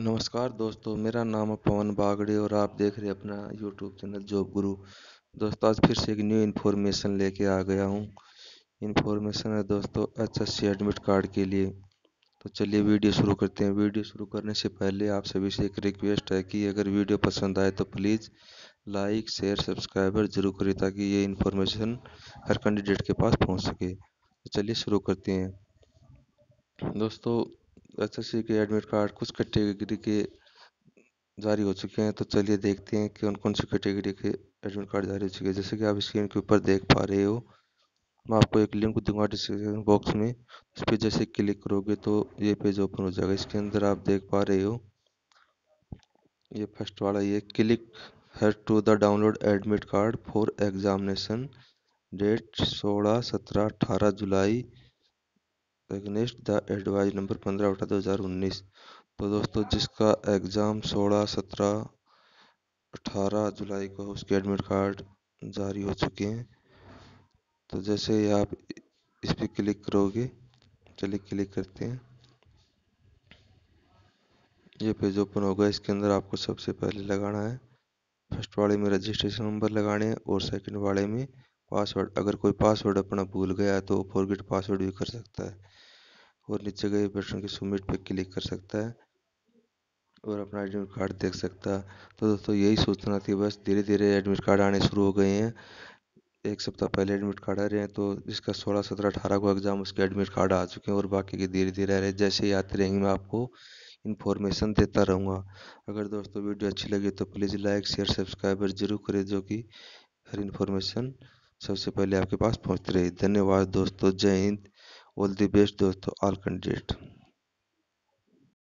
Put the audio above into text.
नमस्कार दोस्तों मेरा नाम है पवन बागड़े और आप देख रहे हैं अपना यूट्यूब चैनल जॉब गुरु दोस्तों आज फिर से एक न्यू इन्फॉर्मेशन लेके आ गया हूँ इन्फॉर्मेशन है दोस्तों H S C admit card के लिए तो चलिए वीडियो शुरू करते हैं वीडियो शुरू करने से पहले आप सभी से एक रिक्वेस्ट है कि अगर वीडियो पसंद आए तो प्लीज़ लाइक शेयर सब्सक्राइबर जरूर करें ताकि ये इन्फॉर्मेशन हर कैंडिडेट के पास पहुँच सके तो चलिए शुरू करते हैं दोस्तों एस एस सी के एडमिट कार्ड कुछ कैटेगरी के जारी हो चुके हैं तो चलिए देखते हैं कि उन कौन सी कैटेगरी के एडमिट कार्ड जारी हो चुके हैं जैसे कि आप स्क्रीन के ऊपर देख पा रहे हो मैं आपको एक लिंक दूंगा डिस्क्रिप्शन बॉक्स में इस पर जैसे क्लिक करोगे तो ये पेज ओपन हो जाएगा इसके अंदर आप देख पा रहे हो ये फर्स्ट वाला ये क्लिक है to the download admit card for examination date सोलह सत्रह अठारह जुलाई अगेंस्ट द एडवाइज नंबर पंद्रह बटा दो हज़ार उन्नीस तो दोस्तों जिसका एग्ज़ाम सोलह सत्रह अठारह जुलाई को उसके एडमिट कार्ड जारी हो चुके हैं तो जैसे ही आप इस पर क्लिक करोगे चलिए क्लिक करते हैं ये पेज ओपन होगा इसके अंदर आपको सबसे पहले लगाना है फर्स्ट वाले में रजिस्ट्रेशन नंबर लगाने हैं और सेकंड वाले में पासवर्ड अगर कोई पासवर्ड अपना भूल गया तो फॉरगेट पासवर्ड भी कर सकता है और नीचे गए बटन की सबमिट पर क्लिक कर सकता है और अपना एडमिट कार्ड देख सकता है तो दोस्तों यही सोचना थी बस धीरे धीरे एडमिट कार्ड आने शुरू हो गए हैं एक सप्ताह पहले एडमिट कार्ड आ रहे हैं तो इसका सोलह सत्रह अठारह को एग्ज़ाम उसके एडमिट कार्ड आ चुके हैं और बाकी के धीरे धीरे आ रहे जैसे ही आते रहेंगे मैं आपको इन्फॉर्मेशन देता रहूँगा अगर दोस्तों वीडियो अच्छी लगी तो प्लीज़ लाइक शेयर सब्सक्राइबर ज़रूर करें जो कि हर इन्फॉर्मेशन सबसे पहले आपके पास पहुँचती रही धन्यवाद दोस्तों जय हिंद ऑल द बेस्ट दोस्तों ऑल कैंडिडेट